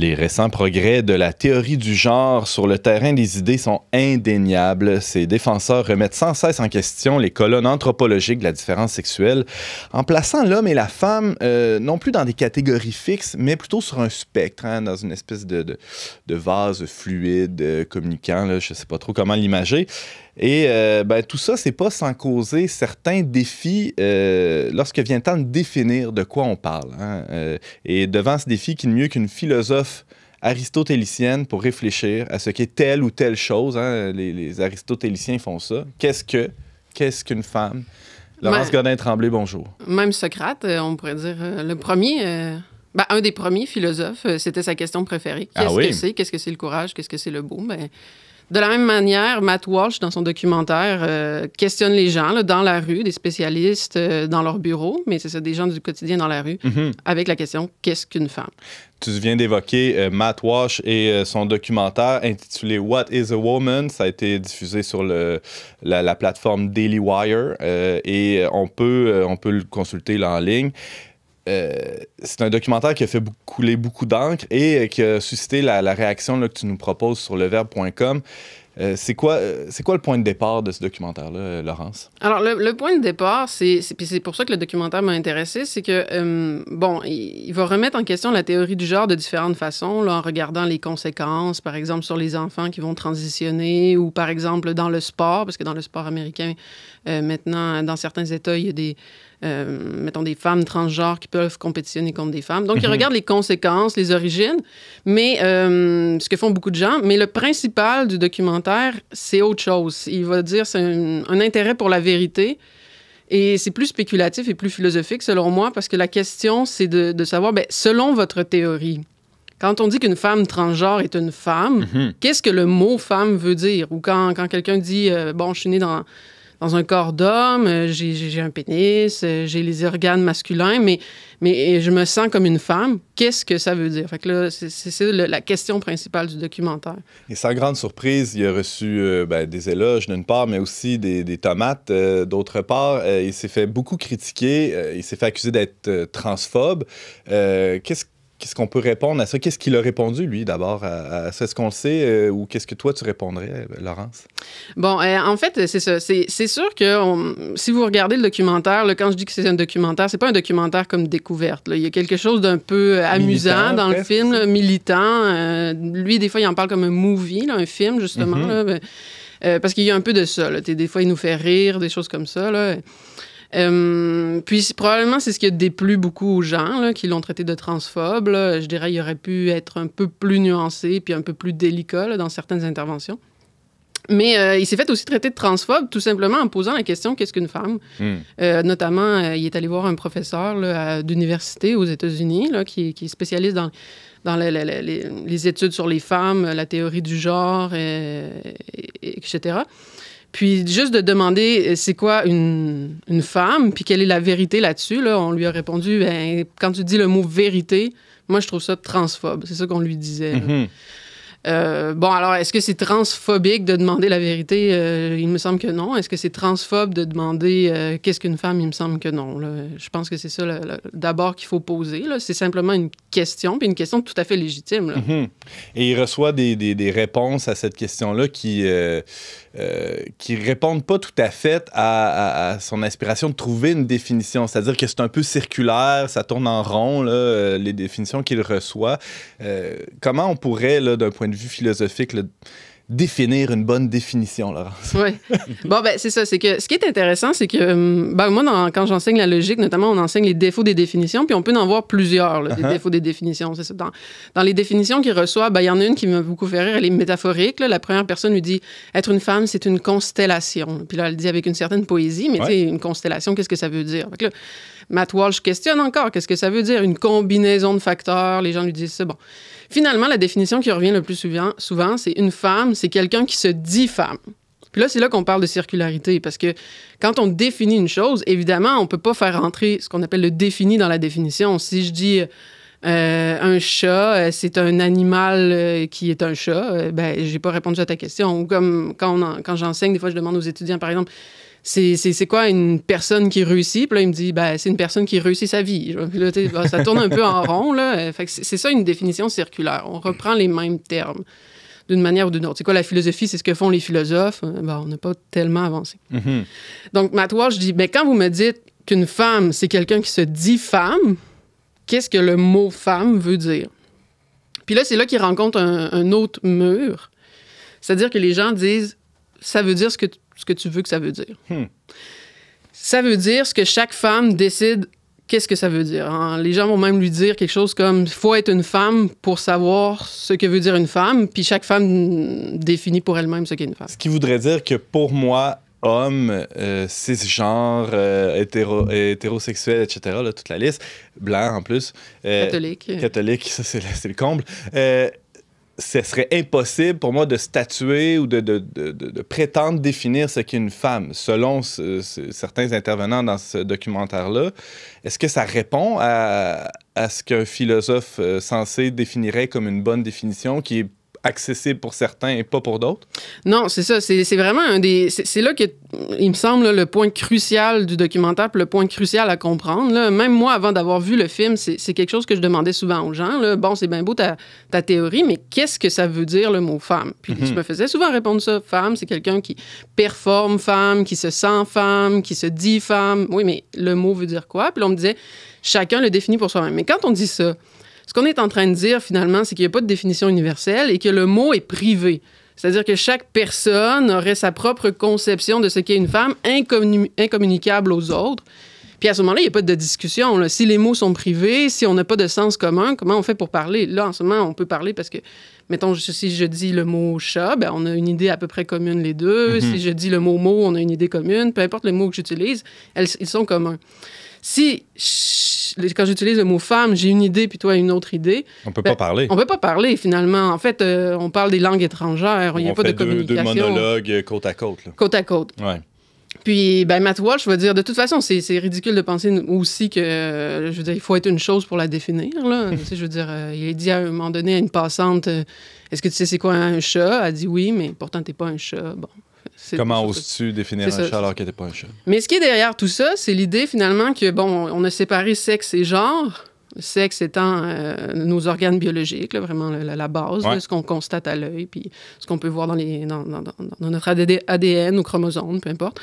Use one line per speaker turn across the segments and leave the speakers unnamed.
Les récents progrès de la théorie du genre sur le terrain des idées sont indéniables. Ses défenseurs remettent sans cesse en question les colonnes anthropologiques de la différence sexuelle en plaçant l'homme et la femme euh, non plus dans des catégories fixes, mais plutôt sur un spectre, hein, dans une espèce de, vase fluide, euh, communiquant. je ne sais pas trop comment l'imager. Et euh, ben, tout ça, c'est pas sans causer certains défis euh, lorsque vient le temps de définir de quoi on parle. Hein. Euh, et devant ce défi, qui mieux qu'une philosophe aristotélicienne pour réfléchir à ce qu'est telle ou telle chose, hein, les, les, aristotéliciens font ça. Qu'est-ce que, qu'est-ce qu'une femme? Laurence ben, Godin-Tremblay, bonjour.
Même Socrate, on pourrait dire le premier. Ben, un des premiers philosophes, c'était sa question préférée. Ah qu'est-ce que c'est? Qu'est-ce que c'est le courage? Qu'est-ce que c'est le beau? mais. Ben, de la même manière, Matt Walsh, dans son documentaire, euh, questionne les gens dans la rue, des spécialistes euh, dans leur bureau, mais c'est ça, des gens du quotidien dans la rue, mhm. avec la question Qu'est-ce qu'une femme
Tu viens d'évoquer euh, Matt Walsh et son documentaire intitulé What is a Woman Ça a été diffusé sur le, la, plateforme Daily Wire et on peut, on peut le consulter en ligne. Euh, c'est un documentaire qui a fait couler beaucoup d'encre et euh, qui a suscité la, réaction que tu nous proposes sur leverbe.com. Euh, c'est quoi, c'est quoi le point de départ de ce documentaire-là, Laurence?
Alors, le, point de départ, c'est, c'est, pour ça que le documentaire m'a intéressé, c'est que, bon, il, va remettre en question la théorie du genre de différentes façons, en regardant les conséquences, par exemple, sur les enfants qui vont transitionner ou, par exemple, dans le sport, parce que dans le sport américain, maintenant, dans certains États, il y a des euh, mettons, des femmes transgenres qui peuvent compétitionner contre des femmes. Donc, ils mhm. regardent les conséquences, les origines, mais euh, ce que font beaucoup de gens. Mais le principal du documentaire, c'est autre chose. Il va dire c'est un, intérêt pour la vérité. Et c'est plus spéculatif et plus philosophique, selon moi, parce que la question, c'est de, savoir, ben, selon votre théorie, quand on dit qu'une femme transgenre est une femme, mhm. qu'est-ce que le mot femme veut dire? Ou quand, quelqu'un dit, euh, bon, je suis née dans, dans un corps d'homme, euh, j'ai un pénis, euh, j'ai les organes masculins, mais, mais je me sens comme une femme. Qu'est-ce que ça veut dire? là, c'est la question principale du documentaire.
Et sans grande surprise, il a reçu euh, ben, des éloges d'une part, mais aussi des, tomates d'autre part. il s'est fait beaucoup critiquer, il s'est fait accuser d'être transphobe. Qu'est-ce Qu'est-ce qu'on peut répondre à ça? Qu'est-ce qu'il a répondu, lui, d'abord à, Est-ce qu'on le sait euh, ou qu'est-ce que toi, tu répondrais, euh, Laurence?
Bon, euh, en fait, c'est ça. C'est sûr que si vous regardez le documentaire, quand je dis que c'est un documentaire, c'est pas un documentaire comme découverte. Il y a quelque chose d'un peu amusant dans le film, militant. lui, des fois, il en parle comme un movie, un film, justement. Mm-hmm. Ben, parce qu'il y a un peu de ça. Des fois, il nous fait rire, des choses comme ça. Euh, puis probablement, c'est ce qui a déplu beaucoup aux gens là, qui l'ont traité de transphobe. Je dirais il aurait pu être un peu plus nuancé puis un peu plus délicat dans certaines interventions. Mais euh, il s'est fait aussi traiter de transphobe, tout simplement en posant la question qu'est-ce qu'une femme hmm. euh, Notamment, il est allé voir un professeur d'université aux États-Unis qui, qui, est spécialiste dans, les, études sur les femmes, la théorie du genre, etc. Puis juste de demander euh, c'est quoi une, femme, puis quelle est la vérité là-dessus, on lui a répondu ben, quand tu dis le mot vérité, moi je trouve ça transphobe. C'est ça qu'on lui disait. Euh, bon, alors, est-ce que c'est transphobique de demander la vérité? Euh, il me semble que non. Est-ce que c'est transphobe de demander euh, qu'est-ce qu'une femme? Il me semble que non. Je pense que c'est ça d'abord qu'il faut poser. C'est simplement une question, puis une question tout à fait légitime.
Mhm. Et il reçoit des, réponses à cette question-là qui qui répondent pas tout à fait à, son aspiration de trouver une définition. C'est-à-dire que c'est un peu circulaire, ça tourne en rond, les définitions qu'il reçoit. comment on pourrait, d'un point de de vue philosophique, définir une bonne définition, Laurence.
Oui. Bon, ben c'est ça. C'est que ce qui est intéressant, c'est que hum, ben, moi, quand j'enseigne la logique, notamment, on enseigne les défauts des définitions, puis on peut en voir plusieurs, les uh-huh. défauts des définitions. C'est ça. Dans, les définitions qu'il reçoit, ben, il y en a une qui m'a beaucoup fait rire, elle est métaphorique. La première personne lui dit Être une femme, c'est une constellation. Puis là, elle dit avec une certaine poésie, mais tu sais, une constellation, qu'est-ce que ça veut dire? Fait là, Matt Walsh questionne encore qu'est-ce que ça veut dire, une combinaison de facteurs. Les gens lui disent ça. Bon. Finalement, la définition qui revient le plus souvent, souvent c'est une femme, c'est quelqu'un qui se dit femme. Puis là, c'est là qu'on parle de circularité, parce que quand on définit une chose, évidemment, on ne peut pas faire entrer ce qu'on appelle le défini dans la définition. Si je dis euh, un chat, euh, c'est un animal euh, qui est un chat, ben, j'ai pas répondu à ta question. Ou comme quand, quand j'enseigne, des fois, je demande aux étudiants, par exemple, c'est quoi une personne qui réussit? Puis là, il me dit, ben, c'est une personne qui réussit sa vie. ça tourne un peu en rond. C'est ça une définition circulaire. On reprend les mêmes termes d'une manière ou d'une autre. C'est quoi la philosophie? C'est ce que font les philosophes. Euh, on n'a pas tellement avancé. Mm-hmm. Donc, Matt je dis, mais ben, quand vous me dites qu'une femme, c'est quelqu'un qui se dit femme, qu'est-ce que le mot femme veut dire? Puis là, c'est là qu'il rencontre un, autre mur. C'est-à-dire que les gens disent ça veut dire ce que, ce que tu veux que ça veut dire. Hmm. Ça veut dire ce que chaque femme décide qu'est-ce que ça veut dire. Hein. Les gens vont même lui dire quelque chose comme faut être une femme pour savoir ce que veut dire une femme, puis chaque femme définit pour elle-même ce qu'est une femme. Ce
qui voudrait dire que pour moi, homme, euh, cisgenre, euh, hétérosexuel, etc., toute la liste, blanc en plus, euh, catholique, catholique, ça c'est le comble ce serait impossible pour moi de statuer ou de, prétendre définir ce qu'est une femme, selon certains intervenants dans ce documentaire-là. Est-ce que ça répond à, à ce qu'un philosophe censé euh, définirait comme une bonne définition qui est accessible pour certains et pas pour d'autres?
Non, c'est ça. C'est vraiment un des. C'est là que, il me semble, le point crucial du documentaire, le point crucial à comprendre. Là. Même moi, avant d'avoir vu le film, c'est quelque chose que je demandais souvent aux gens. Là. Bon, c'est bien beau ta, ta théorie, mais qu'est-ce que ça veut dire le mot femme? Puis mm-hmm. je me faisais souvent répondre ça. Femme, c'est quelqu'un qui performe femme, qui se sent femme, qui se dit femme. Oui, mais le mot veut dire quoi? Puis on me disait, chacun le définit pour soi-même. Mais quand on dit ça, ce qu'on est en train de dire finalement, c'est qu'il n'y a pas de définition universelle et que le mot est privé. C'est-à-dire que chaque personne aurait sa propre conception de ce qu'est une femme incommunicable aux autres puis à ce moment-là, il n'y a pas de discussion. Là. Si les mots sont privés, si on n'a pas de sens commun, comment on fait pour parler? Là, en ce moment, on peut parler parce que, mettons, si je dis le mot chat, ben, on a une idée à peu près commune les deux. Mm-hmm. Si je dis le mot mot, on a une idée commune. Peu importe le mot que j'utilise, ils sont communs. Si quand j'utilise le mot femme, j'ai une idée puis toi une autre idée. On peut ben, pas parler. On peut pas parler finalement. En fait, euh, on parle des langues étrangères. Il n'y a pas de communication. monologues euh,
côte à côte. Côte à côte. Ouais.
Puis, ben, Matt Walsh va dire, de toute façon, c'est, ridicule de penser aussi que, je veux dire, il faut être une chose pour la définir, je veux dire, euh, il a dit à un moment donné à une passante, euh, est-ce que tu sais c'est quoi un chat? Elle dit oui, mais pourtant, t'es pas un chat. Bon. Comment oses-tu définir un chat alors qu'il n'était pas un chat? Mais ce qui est derrière tout ça, c'est l'idée finalement que, bon, on a séparé sexe et genre, le sexe étant euh, nos organes biologiques, vraiment la, base de ce qu'on constate à l'œil, puis ce qu'on peut voir dans, les, notre ADN ou chromosomes, peu importe.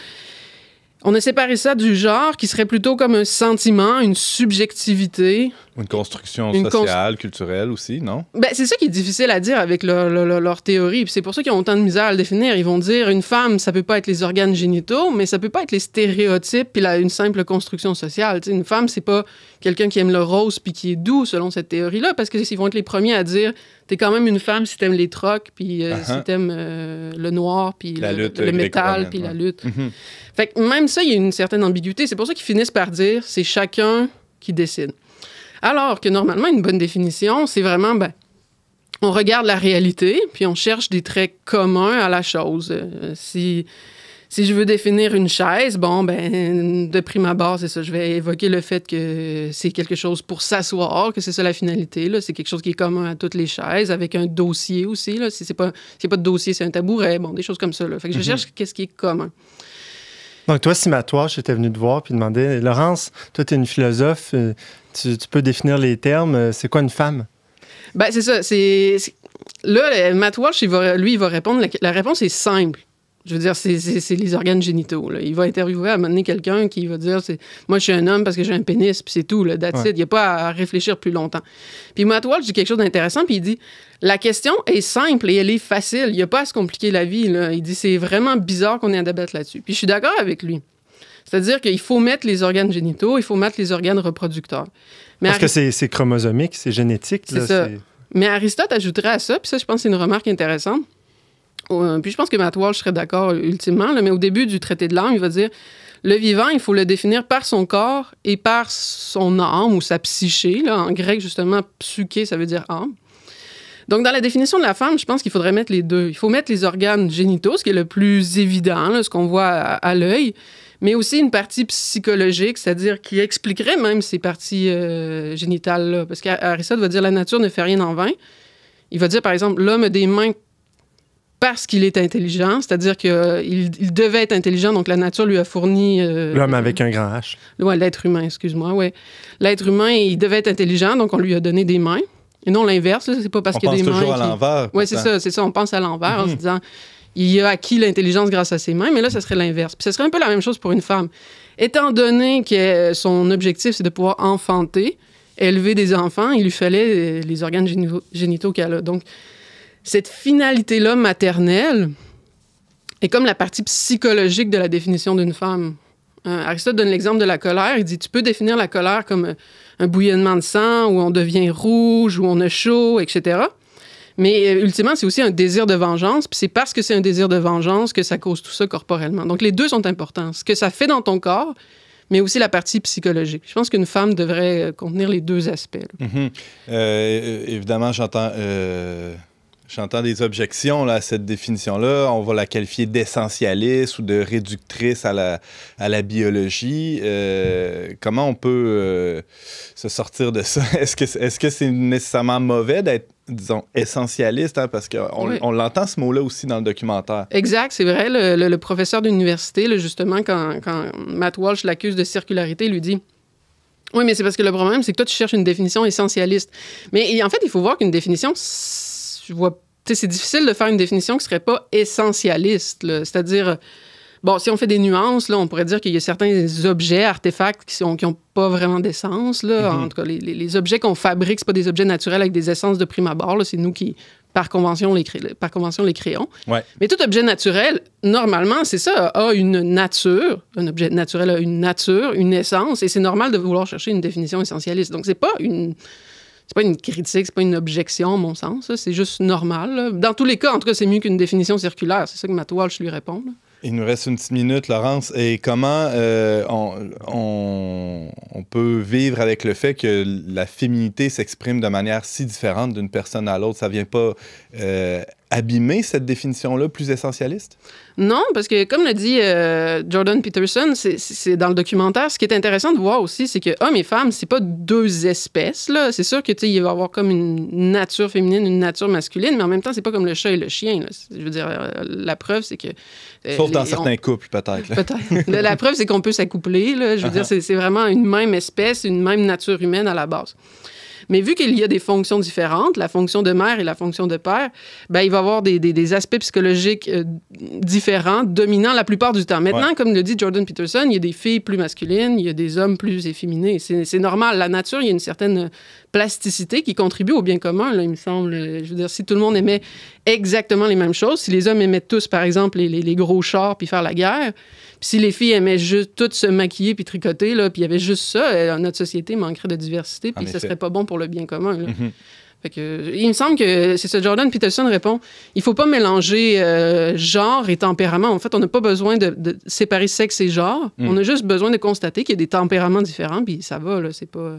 On a séparé ça du genre, qui serait plutôt comme un sentiment, une subjectivité.
Une construction sociale, culturelle aussi, non?
Ben, c'est ça qui est difficile à dire avec leur théorie. C'est pour ça qu'ils ont autant de misère à le définir. Ils vont dire une femme, ça peut pas être les organes génitaux, mais ça peut pas être les stéréotypes puis une simple construction sociale. une femme, c'est pas quelqu'un qui aime le rose puis qui est doux, selon cette théorie-là, parce qu'ils vont être les premiers à dire t'es quand même une femme si t'aimes les trocs, puis euh, uh-huh. si t'aimes euh, le noir, puis le, métal, puis la lutte. Mm-hmm. Fait que même ça, il y a une certaine ambiguïté. C'est pour ça qu'ils finissent par dire c'est chacun qui décide. Alors que normalement, une bonne définition, c'est vraiment, ben, on regarde la réalité, puis on cherche des traits communs à la chose. Euh, si si je veux définir une chaise, bon, ben, de prime abord, c'est ça. Je vais évoquer le fait que c'est quelque chose pour s'asseoir, que c'est ça la finalité. Là. C'est quelque chose qui est commun à toutes les chaises, avec un dossier aussi. Là. Si c'est pas, c'est pas de dossier, c'est un tabouret, bon, des choses comme ça. Là. Fait que je mhm. cherche qu'est-ce qui est commun.
Donc, toi, si ma était j'étais venu te voir puis demander Laurence, toi, tu es une philosophe, euh, tu, peux définir les termes. Euh, c'est quoi une femme?
Ben, c'est ça. C'est, Là, euh, Matt lui, il va répondre. la réponse est simple. Je veux dire, c'est les organes génitaux. Il va interviewer à mener quelqu'un qui va dire Moi, je suis un homme parce que j'ai un pénis, puis c'est tout, là, Il n'y a pas à réfléchir plus longtemps. Puis Matt Walsh dit quelque chose d'intéressant, puis il dit La question est simple et elle est facile. Il n'y a pas à se compliquer la vie. Il dit C'est vraiment bizarre qu'on ait un débat là-dessus. Puis je suis d'accord avec lui. C'est-à-dire qu'il faut mettre les organes génitaux, il faut mettre les organes reproducteurs. Parce que
c'est chromosomique, c'est génétique.
C'est Mais Aristote ajouterait à ça, puis ça, je pense, c'est une remarque intéressante puis je pense que Matt Walsh serait d'accord ultimement, mais au début du traité de l'âme, il va dire le vivant, il faut le définir par son corps et par son âme ou sa psyché. Là. En grec, justement, psyché, ça veut dire âme. Donc, dans la définition de la femme, je pense qu'il faudrait mettre les deux. Il faut mettre les organes génitaux, ce qui est le plus évident, ce qu'on voit à, l'œil, mais aussi une partie psychologique, c'est-à-dire qui expliquerait même ces parties euh, génitales-là. Parce qu'Aristote va dire la nature ne fait rien en vain. Il va dire, par exemple, l'homme a des mains parce qu'il est intelligent, c'est-à-dire qu'il euh, il devait être intelligent, donc la nature lui a fourni... Euh, L'homme avec un grand H. Oui, l'être humain, excuse-moi, oui. L'être humain, il devait être intelligent, donc on lui a donné des mains. Et non l'inverse, c'est pas parce qu'il y a des mains... On pense toujours à l'envers. Oui, c'est ça, c'est ça, on pense à l'envers en se mhm. disant, il a acquis l'intelligence grâce à ses mains, mais là, ça serait l'inverse. Puis ce serait un peu la même chose pour une femme. Étant donné que son objectif, c'est de pouvoir enfanter, élever des enfants, il lui fallait euh, les organes génitaux qu'elle a. Donc, cette finalité-là maternelle est comme la partie psychologique de la définition d'une femme. Euh, Aristote donne l'exemple de la colère. Il dit, tu peux définir la colère comme euh, un bouillonnement de sang, où on devient rouge, où on a chaud, etc. Mais euh, ultimement, c'est aussi un désir de vengeance, puis c'est parce que c'est un désir de vengeance que ça cause tout ça corporellement. Donc les deux sont importants. Ce que ça fait dans ton corps, mais aussi la partie psychologique. Je pense qu'une femme devrait contenir les deux aspects.
Mm-hmm. évidemment, j'entends... J'entends des objections là, à cette définition-là. On va la qualifier d'essentialiste ou de réductrice à la, à la biologie. Euh, comment on peut euh, se sortir de ça? Est-ce que c'est -ce nécessairement mauvais d'être, disons, essentialiste? Hein? parce qu'on on, l'entend ce mot-là aussi dans le documentaire.
Exact, c'est vrai. Le, professeur d'université, justement, quand, quand Matt Walsh l'accuse de circularité, lui dit... Oui, mais c'est parce que le problème, c'est que toi, tu cherches une définition essentialiste. Mais en fait, il faut voir qu'une définition vois. C'est difficile de faire une définition qui serait pas essentialiste. C'est-à-dire, bon, si on fait des nuances, là, on pourrait dire qu'il y a certains objets, artefacts qui n'ont pas vraiment d'essence. Mm-hmm. En tout cas, les, objets qu'on fabrique, ce pas des objets naturels avec des essences de prime abord. C'est nous qui, par convention, les, par créons. Mais tout objet naturel, normalement, c'est ça, a une nature. Un objet naturel a une nature, une essence, et c'est normal de vouloir chercher une définition essentialiste. Donc, c'est pas une c'est pas une critique, c'est pas une objection, à mon sens. C'est juste normal. Dans tous les cas, en tout cas, c'est mieux qu'une définition circulaire. C'est ça que ma Walsh lui répond.
Il nous reste une petite minute, Laurence. Et comment euh, on, peut vivre avec le fait que la féminité s'exprime de manière si différente d'une personne à l'autre? Ça vient pas euh, abîmer cette définition-là plus essentialiste?
Non, parce que comme l'a dit euh, Jordan Peterson, c'est dans le documentaire, ce qui est intéressant de voir aussi, c'est que hommes et femmes, c'est pas deux espèces. C'est sûr que il va y avoir comme une nature féminine, une nature masculine, mais en même temps, c'est pas comme le chat et le chien. Je veux dire, euh, la preuve, c'est que... Euh, Sauf dans certains
couples, peut-être.
peut la preuve, c'est qu'on peut s'accoupler. Je veux dire, uh-huh. c'est vraiment une même espèce, une même nature humaine à la base. Mais vu qu'il y a des fonctions différentes, la fonction de mère et la fonction de père, ben, il va avoir des, aspects psychologiques euh, différents, dominants la plupart du temps. Maintenant, comme le dit Jordan Peterson, il y a des filles plus masculines, il y a des hommes plus efféminés. C'est normal. La nature, il y a une certaine plasticité qui contribue au bien commun, là, il me semble. Je veux dire, si tout le monde aimait exactement les mêmes choses. Si les hommes aimaient tous, par exemple, les, gros chars puis faire la guerre, puis si les filles aimaient juste toutes se maquiller puis tricoter, là, puis il y avait juste ça, euh, notre société manquerait de diversité, puis ce serait pas bon pour le bien commun. Mhm. que, euh, il me semble que c'est ce Jordan Peterson répond il faut pas mélanger euh, genre et tempérament. En fait, on n'a pas besoin de, séparer sexe et genre. Mm. On a juste besoin de constater qu'il y a des tempéraments différents, puis ça va, là, c'est pas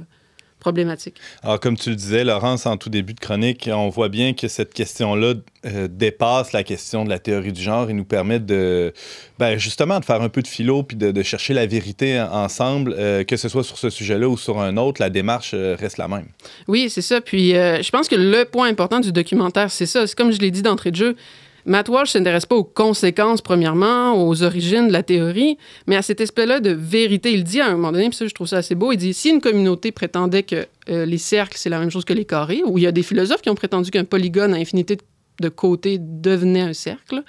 problématique.
Alors, comme tu le disais, Laurence, en tout début de chronique, on voit bien que cette question-là euh, dépasse la question de la théorie du genre et nous permet de, ben, justement, de faire un peu de philo puis de, chercher la vérité ensemble, euh, que ce soit sur ce sujet-là ou sur un autre, la démarche euh, reste la même.
Oui, c'est ça. Puis, je pense que le point important du documentaire, c'est ça. comme je l'ai dit d'entrée de jeu, Matt Walsh s'intéresse pas aux conséquences, premièrement, aux origines de la théorie, mais à cet aspect-là de vérité. Il dit à un moment donné, puis ça, je trouve ça assez beau, il dit si une communauté prétendait que euh, les cercles, c'est la même chose que les carrés, ou il y a des philosophes qui ont prétendu qu'un polygone à infinité de, côtés devenait un cercle,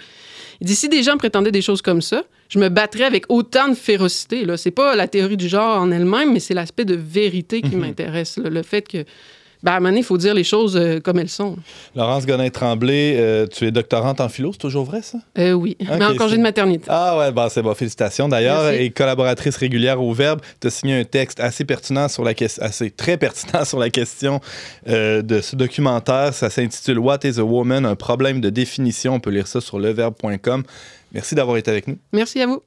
il dit si des gens prétendaient des choses comme ça, je me battrais avec autant de férocité. Ce n'est pas la théorie du genre en elle-même, mais c'est l'aspect de vérité qui mhm. m'intéresse, le fait que ben, à un moment il faut dire les choses euh, comme elles sont.
Laurence Gonin-Tremblay, euh, tu es doctorante en philo, c'est toujours vrai, ça?
Euh, oui, mais en congé de maternité.
Ah ouais, ben, c'est bon, félicitations d'ailleurs. Et collaboratrice régulière au Verbe, tu as signé un texte assez pertinent sur la question, assez très pertinent sur la question euh, de ce documentaire. Ça s'intitule What is a Woman? Un problème de définition. On peut lire ça sur leverbe.com. Merci d'avoir été avec nous.
Merci à vous.